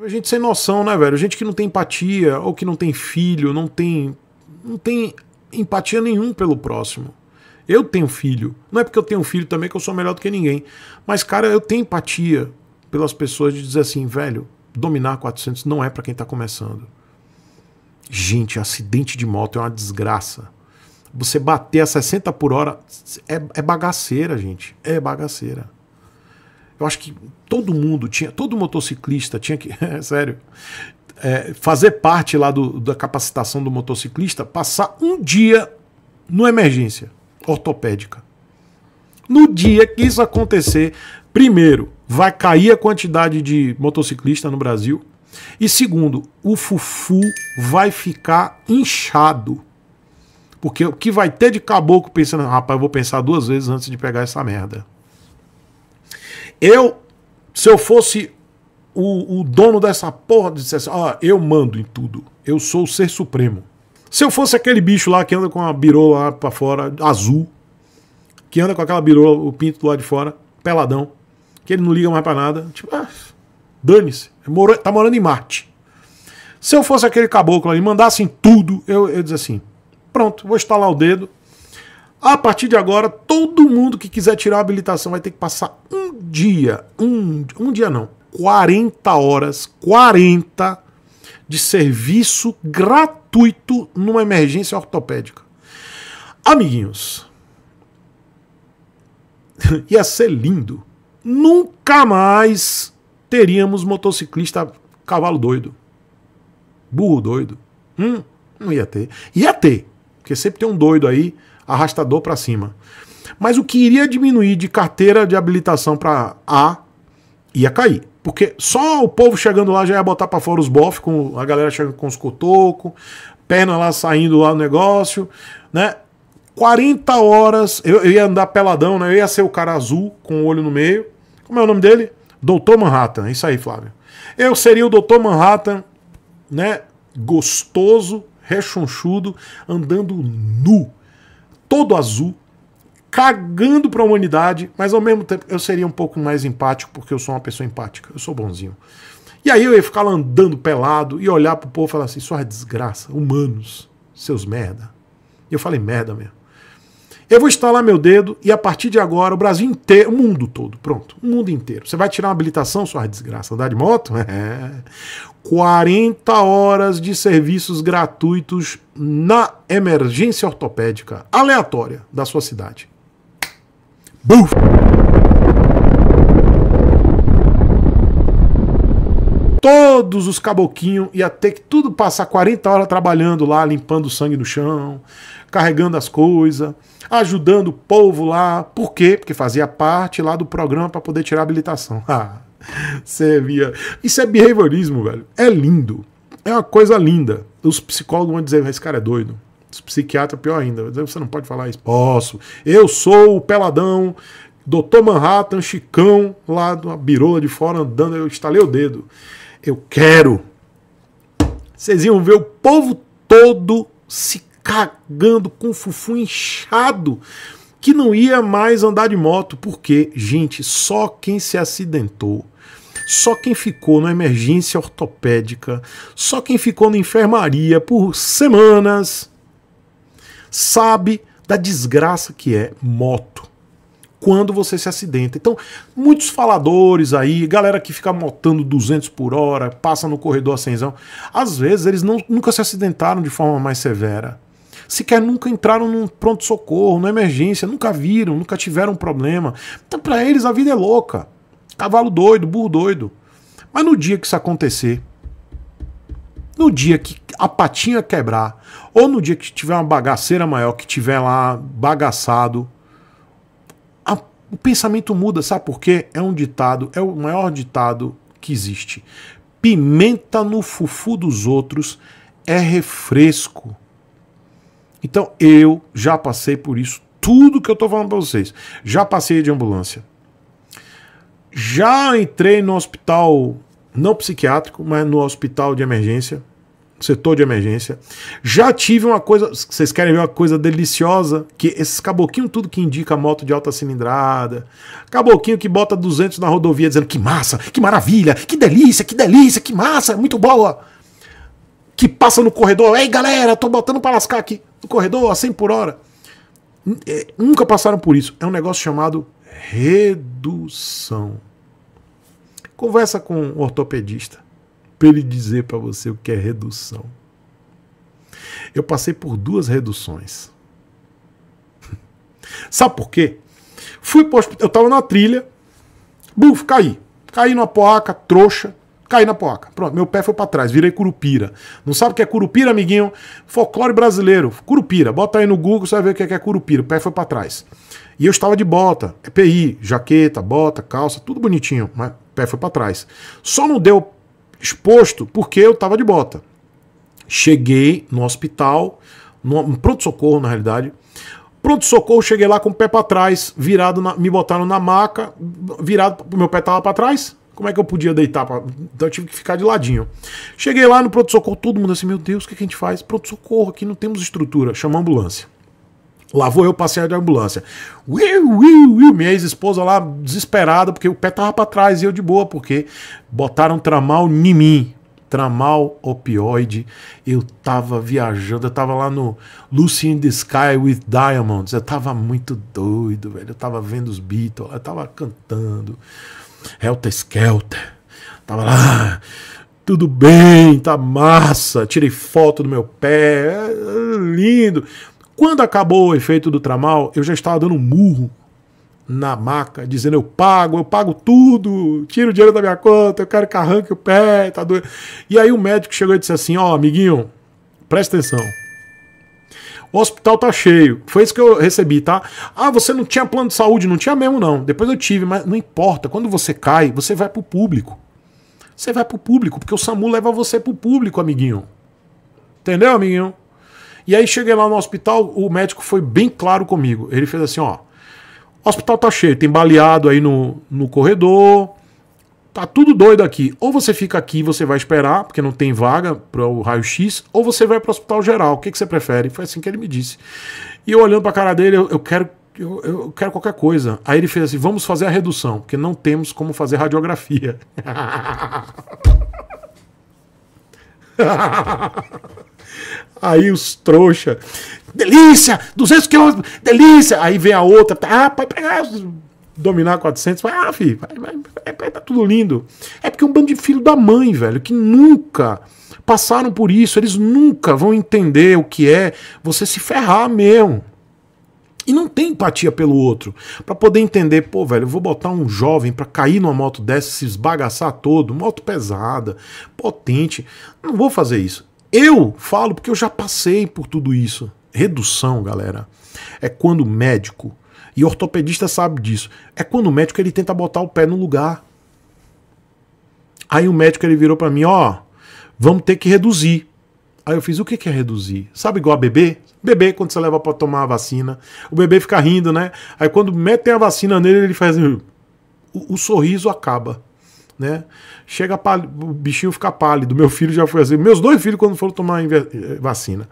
a gente sem noção, né, velho? Gente que não tem empatia, ou que não tem filho, não tem. Não tem empatia nenhum pelo próximo. Eu tenho filho. Não é porque eu tenho filho também que eu sou melhor do que ninguém. Mas, cara, eu tenho empatia pelas pessoas de dizer assim, velho, dominar 400 não é para quem tá começando. Gente, acidente de moto é uma desgraça. Você bater a 60 por hora é, é bagaceira, gente. É bagaceira. Eu acho que todo mundo tinha, todo motociclista tinha que, é, sério, é, fazer parte lá do, da capacitação do motociclista, passar um dia numa emergência ortopédica. No dia que isso acontecer, primeiro, vai cair a quantidade de motociclista no Brasil. E segundo, o fufu vai ficar inchado. Porque o que vai ter de caboclo pensando, rapaz, eu vou pensar duas vezes antes de pegar essa merda. Eu, se eu fosse o, o dono dessa porra, dissesse, ó, ah, eu mando em tudo. Eu sou o ser supremo. Se eu fosse aquele bicho lá que anda com a birola lá pra fora, azul, que anda com aquela birola, o pinto lá de fora, peladão, que ele não liga mais pra nada, tipo, ah, dane-se, é tá morando em Marte. Se eu fosse aquele caboclo ali, mandasse em tudo, eu, eu dizia assim, pronto, vou estalar o dedo, a partir de agora, todo mundo que quiser tirar a habilitação vai ter que passar um dia, um, um dia não, 40 horas, 40 de serviço gratuito numa emergência ortopédica. Amiguinhos, ia ser lindo. Nunca mais teríamos motociclista cavalo doido, burro doido. Hum, não ia ter. Ia ter, porque sempre tem um doido aí arrastador para cima. Mas o que iria diminuir de carteira de habilitação para A ia cair. Porque só o povo chegando lá já ia botar para fora os bofs, com a galera chegando com os cotocos, perna lá saindo lá no negócio, né? 40 horas, eu, eu, ia andar peladão, né? Eu ia ser o cara azul com o olho no meio. Como é o nome dele? Doutor Manhattan. É isso aí, Flávio. Eu seria o Doutor Manhattan, né? Gostoso, rechonchudo, andando nu todo azul, cagando para a humanidade, mas ao mesmo tempo eu seria um pouco mais empático, porque eu sou uma pessoa empática, eu sou bonzinho. E aí eu ia ficar lá andando pelado e olhar pro povo e falar assim: sua é desgraça, humanos, seus merda. E eu falei merda mesmo. Eu vou instalar meu dedo e a partir de agora o Brasil inteiro, o mundo todo, pronto, o mundo inteiro. Você vai tirar uma habilitação, sua desgraça, andar de moto? É. 40 horas de serviços gratuitos na emergência ortopédica aleatória da sua cidade. Buf! todos os caboquinhos, ia ter que tudo passar 40 horas trabalhando lá, limpando o sangue no chão, carregando as coisas, ajudando o povo lá. Por quê? Porque fazia parte lá do programa para poder tirar a habilitação. Ah, via é Isso é behaviorismo, velho. É lindo. É uma coisa linda. Os psicólogos vão dizer, esse cara é doido. Os psiquiatras, pior ainda. Você não pode falar isso. Posso. Eu sou o peladão Doutor Manhattan, Chicão, lá da birola de fora andando, eu estalei o dedo eu quero. Vocês iam ver o povo todo se cagando com o fufu inchado que não ia mais andar de moto, porque, gente, só quem se acidentou, só quem ficou na emergência ortopédica, só quem ficou na enfermaria por semanas, sabe da desgraça que é moto quando você se acidenta. Então, muitos faladores aí, galera que fica motando 200 por hora, passa no corredor a 100, às vezes eles não, nunca se acidentaram de forma mais severa. Sequer nunca entraram num pronto-socorro, numa emergência, nunca viram, nunca tiveram um problema. Então, para eles, a vida é louca. Cavalo doido, burro doido. Mas no dia que isso acontecer, no dia que a patinha quebrar, ou no dia que tiver uma bagaceira maior, que tiver lá bagaçado, o pensamento muda, sabe por quê? É um ditado, é o maior ditado que existe. Pimenta no fufu dos outros é refresco. Então eu já passei por isso, tudo que eu estou falando para vocês. Já passei de ambulância. Já entrei no hospital, não psiquiátrico, mas no hospital de emergência setor de emergência. Já tive uma coisa, vocês querem ver uma coisa deliciosa? Que esses caboquinhos tudo que indica moto de alta cilindrada, caboquinho que bota 200 na rodovia dizendo que massa, que maravilha, que delícia, que delícia, que massa, é muito boa. Que passa no corredor, ei galera, tô botando pra lascar aqui no corredor a 100 por hora. É, nunca passaram por isso. É um negócio chamado redução. Conversa com um ortopedista para ele dizer para você o que é redução. Eu passei por duas reduções. Sabe por quê? Fui pro hospital, eu estava na trilha, buf, caí. Caí numa poaca, trouxa, caí na poaca. Pronto, meu pé foi para trás, virei curupira. Não sabe o que é curupira, amiguinho? Folclore brasileiro, curupira. Bota aí no Google, você vai ver o que é, que é curupira. O pé foi para trás. E eu estava de bota, EPI, é jaqueta, bota, calça, tudo bonitinho, mas o pé foi para trás. Só não deu exposto porque eu estava de bota. Cheguei no hospital, no pronto-socorro, na realidade. Pronto-socorro, cheguei lá com o pé para trás, virado, na, me botaram na maca, virado, meu pé tava para trás. Como é que eu podia deitar? Pra, então eu tive que ficar de ladinho. Cheguei lá no pronto-socorro, todo mundo assim, meu Deus, o que, que a gente faz? Pronto-socorro, aqui não temos estrutura, chama a ambulância. Lá vou eu passear de ambulância. Uiu, uiu, uiu. Minha ex-esposa lá desesperada, porque o pé tava pra trás e eu de boa, porque botaram tramal em mim. Tramal opioide. Eu tava viajando, eu tava lá no Lucy in the Sky with Diamonds. Eu tava muito doido, velho. Eu tava vendo os Beatles, eu tava cantando. Helter Skelter. Tava lá tudo bem, tá massa, tirei foto do meu pé, é, é, lindo. Quando acabou o efeito do tramal, eu já estava dando um murro na maca, dizendo eu pago, eu pago tudo, tiro o dinheiro da minha conta, eu quero que arranque o pé, tá doido. E aí o médico chegou e disse assim, ó, oh, amiguinho, presta atenção. O hospital tá cheio. Foi isso que eu recebi, tá? Ah, você não tinha plano de saúde, não tinha mesmo não. Depois eu tive, mas não importa. Quando você cai, você vai pro público. Você vai pro público, porque o SAMU leva você pro público, amiguinho. Entendeu, amiguinho? E aí cheguei lá no hospital, o médico foi bem claro comigo. Ele fez assim, ó. O hospital tá cheio, tem baleado aí no, no corredor. Tá tudo doido aqui. Ou você fica aqui, você vai esperar, porque não tem vaga para o raio-x, ou você vai para o hospital geral. O que, que você prefere? Foi assim que ele me disse. E eu olhando para a cara dele, eu, eu quero eu, eu, quero qualquer coisa. Aí ele fez assim: vamos fazer a redução, porque não temos como fazer radiografia. Aí os trouxa, delícia, 200 quilômetros, delícia. Aí vem a outra, tá, ah, vai pegar, ah, dominar 400, vai, ah, filho, vai, vai, vai, tá tudo lindo. É porque é um bando de filho da mãe, velho, que nunca passaram por isso, eles nunca vão entender o que é você se ferrar mesmo e não tem empatia pelo outro. para poder entender, pô, velho, eu vou botar um jovem para cair numa moto dessa, se esbagaçar todo, moto pesada, potente. Não vou fazer isso. Eu falo porque eu já passei por tudo isso. Redução, galera, é quando o médico, e ortopedista sabe disso, é quando o médico ele tenta botar o pé no lugar. Aí o médico ele virou para mim, ó, vamos ter que reduzir. Aí eu fiz, o que, é reduzir? Sabe igual a bebê? Bebê, quando você leva para tomar a vacina, o bebê fica rindo, né? Aí quando metem a vacina nele, ele faz. O, o sorriso acaba. Né? Chega o bichinho fica pálido. Meu filho já foi assim. Meus dois filhos, quando foram tomar eh, vacina.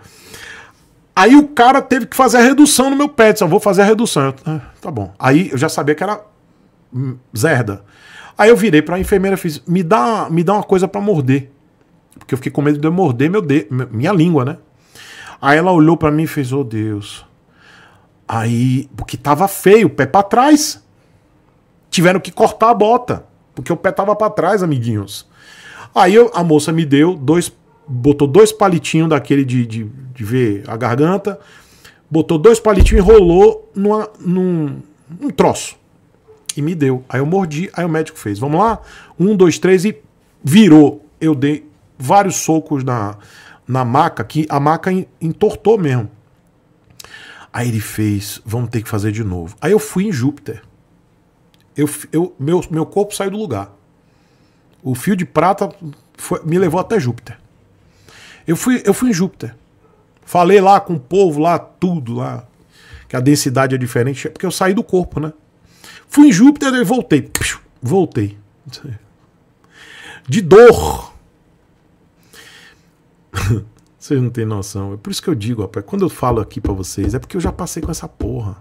Aí o cara teve que fazer a redução no meu pé. Disse, eu vou fazer a redução. Eu, ah, tá bom. Aí eu já sabia que era hum, zerda. Aí eu virei para a enfermeira e fiz: me dá, me dá uma coisa para morder porque eu fiquei com medo de eu morder meu de... minha língua, né? Aí ela olhou para mim e fez: "Oh, Deus". Aí, porque tava feio, o pé para trás. Tiveram que cortar a bota, porque o pé tava para trás, amiguinhos. Aí eu, a moça me deu dois botou dois palitinhos daquele de, de, de ver a garganta, botou dois palitinhos e rolou numa, num um troço. E me deu. Aí eu mordi, aí o médico fez. Vamos lá? Um, dois, três e virou. Eu dei vários socos na, na maca, que a maca entortou mesmo. Aí ele fez, vamos ter que fazer de novo. Aí eu fui em Júpiter. Eu, eu, meu, meu corpo saiu do lugar. O fio de prata foi, me levou até Júpiter. Eu fui, eu fui em Júpiter. Falei lá com o povo, lá, tudo lá. Que a densidade é diferente, é porque eu saí do corpo, né? Fui em Júpiter e voltei. Voltei. De dor. vocês não têm noção. É por isso que eu digo, rapaz, quando eu falo aqui para vocês, é porque eu já passei com essa porra.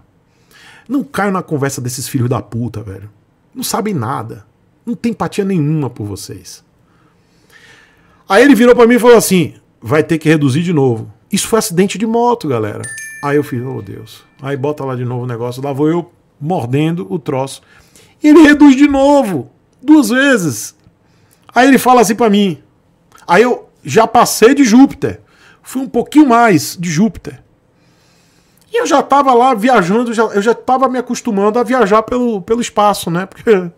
Não caio na conversa desses filhos da puta, velho. Não sabem nada. Não tem empatia nenhuma por vocês. Aí ele virou para mim e falou assim: vai ter que reduzir de novo. Isso foi acidente de moto, galera. Aí eu fiz, oh Deus. Aí bota lá de novo o negócio, lá vou eu mordendo o troço. E ele reduz de novo, duas vezes. Aí ele fala assim para mim. Aí eu já passei de Júpiter. Fui um pouquinho mais de Júpiter. E eu já estava lá viajando, já, eu já estava me acostumando a viajar pelo, pelo espaço, né? Porque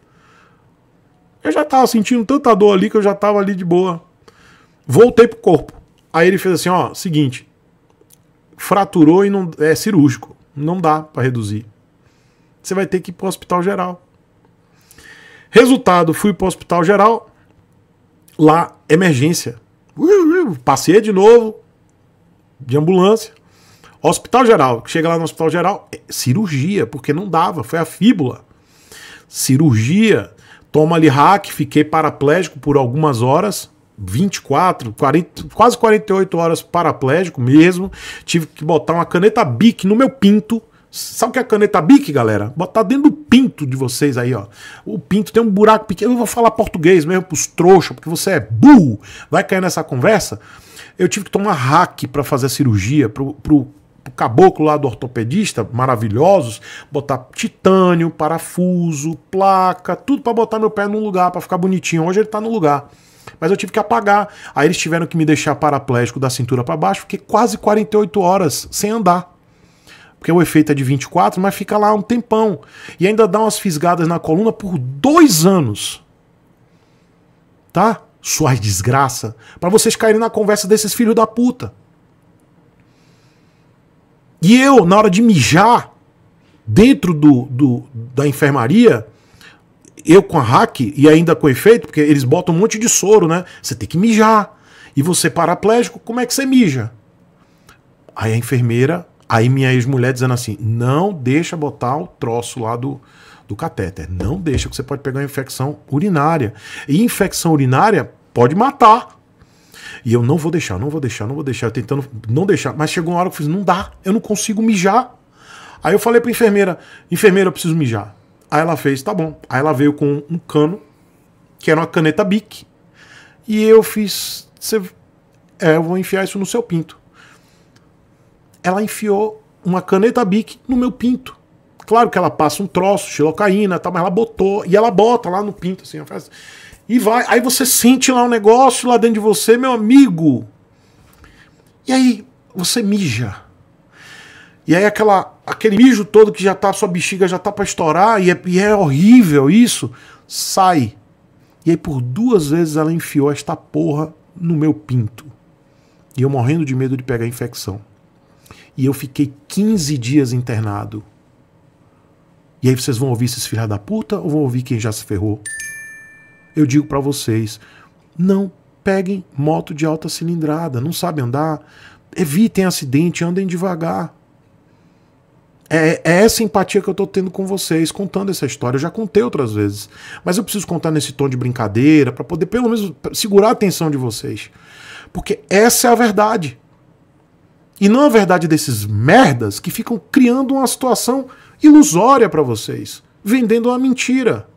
eu já estava sentindo tanta dor ali que eu já estava ali de boa. Voltei pro corpo. Aí ele fez assim, ó, seguinte, fraturou e não é cirúrgico, não dá para reduzir. Você vai ter que ir pro hospital geral. Resultado, fui pro hospital geral, lá emergência. Passei de novo, de ambulância. Hospital Geral, chega lá no Hospital Geral, é cirurgia, porque não dava, foi a fíbula. Cirurgia, toma ali hack, fiquei paraplégico por algumas horas, 24, 40, quase 48 horas paraplégico mesmo. Tive que botar uma caneta BIC no meu pinto Sabe o que é caneta BIC, galera? Botar dentro do pinto de vocês aí, ó. O pinto tem um buraco pequeno. Eu vou falar português mesmo pros trouxas, porque você é burro. Vai cair nessa conversa. Eu tive que tomar hack para fazer a cirurgia pro, pro, pro caboclo lá do ortopedista, maravilhosos, botar titânio, parafuso, placa, tudo para botar meu pé num lugar, para ficar bonitinho. Hoje ele tá no lugar mas eu tive que apagar. Aí eles tiveram que me deixar paraplégico da cintura para baixo, fiquei quase 48 horas sem andar porque o efeito é de 24, mas fica lá um tempão. E ainda dá umas fisgadas na coluna por dois anos. Tá? Suas desgraça. para vocês caírem na conversa desses filhos da puta. E eu, na hora de mijar, dentro do, do da enfermaria, eu com a hack e ainda com efeito, porque eles botam um monte de soro, né? Você tem que mijar. E você paraplégico, como é que você mija? Aí a enfermeira Aí minha ex-mulher dizendo assim: não deixa botar o troço lá do, do catéter. Não deixa, que você pode pegar uma infecção urinária. E infecção urinária pode matar. E eu não vou deixar, não vou deixar, não vou deixar. Eu tentando não deixar. Mas chegou uma hora que eu fiz: não dá, eu não consigo mijar. Aí eu falei para enfermeira: enfermeira, eu preciso mijar. Aí ela fez: tá bom. Aí ela veio com um cano, que era uma caneta bic. E eu fiz: É, eu vou enfiar isso no seu pinto ela enfiou uma caneta Bic no meu pinto. Claro que ela passa um troço, xilocaína, tá, mas ela botou, e ela bota lá no pinto, assim, faz, e vai. Aí você sente lá um negócio lá dentro de você, meu amigo. E aí você mija. E aí aquela, aquele mijo todo que já tá, sua bexiga já tá para estourar, e é, e é horrível isso, sai. E aí por duas vezes ela enfiou esta porra no meu pinto. E eu morrendo de medo de pegar infecção e eu fiquei 15 dias internado. E aí vocês vão ouvir esses filha da puta ou vão ouvir quem já se ferrou? Eu digo para vocês, não peguem moto de alta cilindrada, não sabe andar, evitem acidente, andem devagar. É, é, essa empatia que eu tô tendo com vocês, contando essa história. Eu já contei outras vezes, mas eu preciso contar nesse tom de brincadeira para poder pelo menos segurar a atenção de vocês. Porque essa é a verdade. E não é a verdade desses merdas que ficam criando uma situação ilusória para vocês, vendendo uma mentira.